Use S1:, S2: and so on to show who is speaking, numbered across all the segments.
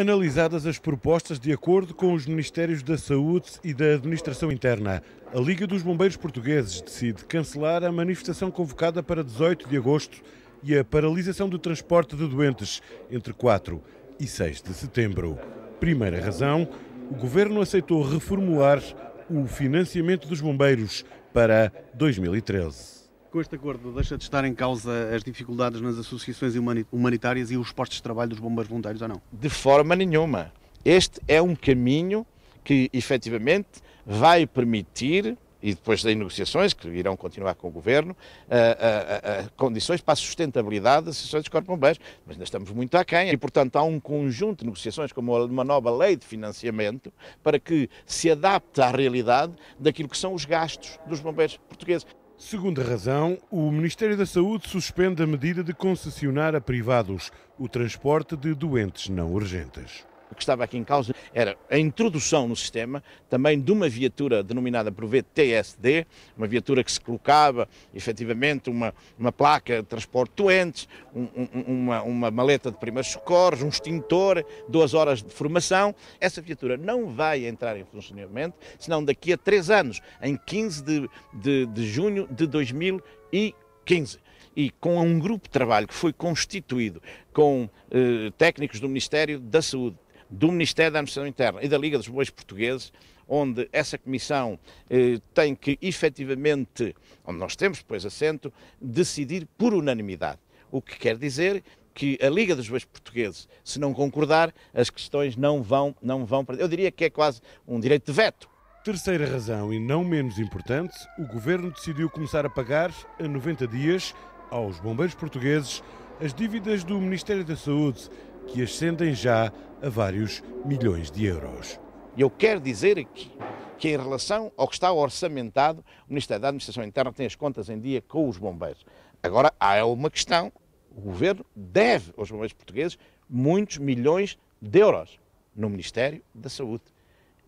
S1: analisadas as propostas de acordo com os Ministérios da Saúde e da Administração Interna. A Liga dos Bombeiros Portugueses decide cancelar a manifestação convocada para 18 de agosto e a paralisação do transporte de doentes entre 4 e 6 de setembro. Primeira razão, o governo aceitou reformular o financiamento dos bombeiros para 2013. Com este acordo,
S2: deixa de estar em causa as dificuldades nas associações humanitárias e os postos de trabalho dos bombeiros voluntários ou não? De forma nenhuma. Este é um caminho que efetivamente vai permitir, e depois das negociações que irão continuar com o Governo, a, a, a, condições para a sustentabilidade das associações de corpo bombeiros. Mas ainda estamos muito aquém e, portanto, há um conjunto de negociações, como uma nova lei de financiamento, para que se adapte à realidade daquilo que são os gastos dos bombeiros portugueses.
S1: Segunda razão, o Ministério da Saúde suspende a medida de concessionar a privados o transporte de doentes não urgentes. O que estava aqui em causa era a introdução no sistema também de uma
S2: viatura denominada por VTSD, uma viatura que se colocava efetivamente uma, uma placa de transporte doentes, um, um, uma, uma maleta de primeiros socorros, um extintor, duas horas de formação. Essa viatura não vai entrar em funcionamento senão daqui a três anos, em 15 de, de, de junho de 2015 e com um grupo de trabalho que foi constituído com eh, técnicos do Ministério da Saúde, do Ministério da Administração Interna e da Liga dos Bois Portugueses, onde essa comissão eh, tem que efetivamente, onde nós temos depois assento, decidir por unanimidade. O que quer dizer que a Liga dos Bois Portugueses, se não concordar, as questões não vão, não vão. Eu diria que é quase um direito de veto.
S1: Terceira razão, e não menos importante, o governo decidiu começar a pagar a 90 dias aos bombeiros portugueses as dívidas do Ministério da Saúde que ascendem já a vários milhões de euros. Eu quero dizer aqui que, em
S2: relação ao que está orçamentado, o Ministério da Administração Interna tem as contas em dia com os bombeiros. Agora, há uma questão: o governo deve aos bombeiros portugueses muitos milhões de euros no Ministério da Saúde.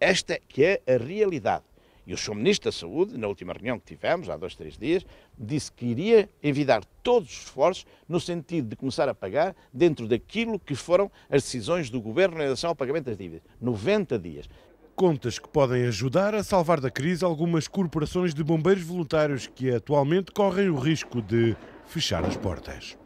S2: Esta que é a realidade. E o Sr. Ministro da Saúde, na última reunião que tivemos, há dois, três dias, disse que iria envidar todos os esforços no sentido de começar a pagar dentro daquilo que foram as decisões do Governo em relação ao pagamento das dívidas. 90 dias.
S1: Contas que podem ajudar a salvar da crise algumas corporações de bombeiros voluntários que atualmente correm o risco de fechar as portas.